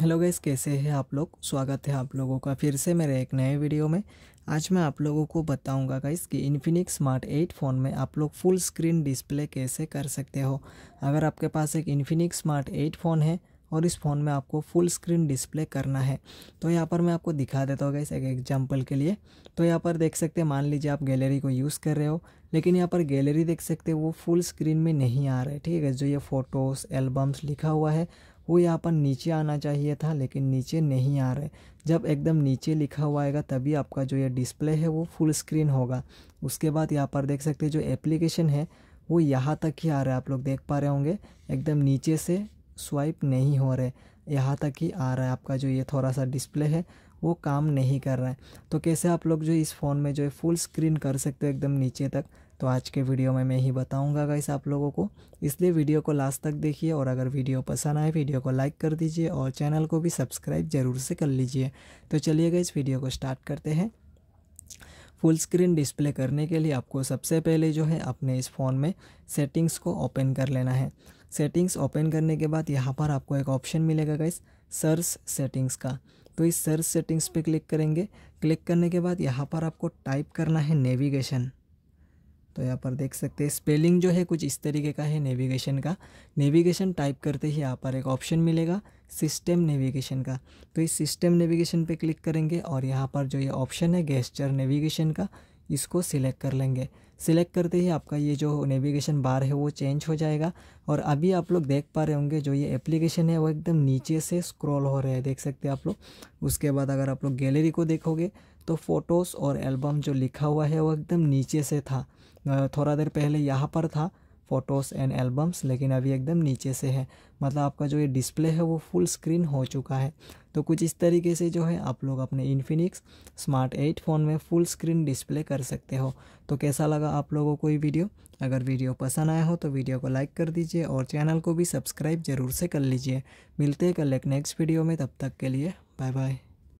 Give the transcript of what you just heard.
hello guys कैसे हैं आप लोग स्वागत है आप लोगों का फिर से मेरे एक नए वीडियो में आज मैं आप लोगों को बताऊंगा गाइस कि इन्फिनिक्स स्मार्ट 8 फ़ोन में आप लोग फुल स्क्रीन डिस्प्ले कैसे कर सकते हो अगर आपके पास एक इन्फिनिक्स स्मार्ट 8 फ़ोन है और इस फ़ोन में आपको फुल स्क्रीन डिस्प्ले करना है तो यहाँ पर मैं आपको दिखा देता हूँ गैस एक एग्जाम्पल के लिए तो यहाँ पर देख सकते हैं मान लीजिए आप गैलरी को यूज़ कर रहे हो लेकिन यहाँ पर गैलरी देख सकते हैं वो फुल स्क्रीन में नहीं आ रहा है ठीक है जो ये फ़ोटोज़ एल्बम्स लिखा हुआ है वो यहाँ पर नीचे आना चाहिए था लेकिन नीचे नहीं आ रहे जब एकदम नीचे लिखा हुआ आएगा तभी आपका जो ये डिस्प्ले है वो फुल स्क्रीन होगा उसके बाद यहाँ पर देख सकते हैं जो एप्लीकेशन है वो यहाँ तक ही आ रहा है आप लोग देख पा रहे होंगे एकदम नीचे से स्वाइप नहीं हो रहे यहाँ तक ही आ रहा है आपका जो ये थोड़ा सा डिस्प्ले है वो काम नहीं कर रहा है तो कैसे आप लोग जो इस फ़ोन में जो है फुल स्क्रीन कर सकते हो एकदम नीचे तक तो आज के वीडियो में मैं ही बताऊंगा गाइस आप लोगों को इसलिए वीडियो को लास्ट तक देखिए और अगर वीडियो पसंद आए वीडियो को लाइक कर दीजिए और चैनल को भी सब्सक्राइब ज़रूर से कर लीजिए तो चलिए गाइस वीडियो को स्टार्ट करते हैं फुल स्क्रीन डिस्प्ले करने के लिए आपको सबसे पहले जो है अपने इस फ़ोन में सेटिंग्स को ओपन कर लेना है सेटिंग्स ओपन करने के बाद यहाँ पर आपको एक ऑप्शन मिलेगा गाइस सर्च सेटिंग्स का तो इस सर्च सेटिंग्स पे क्लिक करेंगे क्लिक करने के बाद यहाँ पर आपको टाइप करना है नेविगेशन तो यहाँ पर देख सकते हैं स्पेलिंग जो है कुछ इस तरीके का है नेविगेशन का नेविगेशन टाइप करते ही यहाँ पर एक ऑप्शन मिलेगा सिस्टम नेविगेशन का तो इस सिस्टम नेविगेशन पे क्लिक करेंगे और यहाँ पर जो ये ऑप्शन है गेस्चर नेविगेशन का इसको सिलेक्ट कर लेंगे सिलेक्ट करते ही आपका ये जो नेविगेशन बार है वो चेंज हो जाएगा और अभी आप लोग देख पा रहे होंगे जो ये एप्लीकेशन है वो एकदम नीचे से स्क्रॉल हो रहा है देख सकते हैं आप लोग उसके बाद अगर आप लोग गैलरी को देखोगे तो फ़ोटोज़ और एल्बम जो लिखा हुआ है वो एकदम नीचे से था थोड़ा देर पहले यहाँ पर था फ़ोटोज़ एंड एल्बम्स लेकिन अभी एकदम नीचे से है मतलब आपका जो ये डिस्प्ले है वो फुल स्क्रीन हो चुका है तो कुछ इस तरीके से जो है आप लोग अपने इन्फिनिक्स स्मार्ट एट फ़ोन में फुल स्क्रीन डिस्प्ले कर सकते हो तो कैसा लगा आप लोगों को ये वीडियो अगर वीडियो पसंद आया हो तो वीडियो को लाइक कर दीजिए और चैनल को भी सब्सक्राइब ज़रूर से कर लीजिए मिलते हैं कल एक नेक्स्ट वीडियो में तब तक के लिए बाय बाय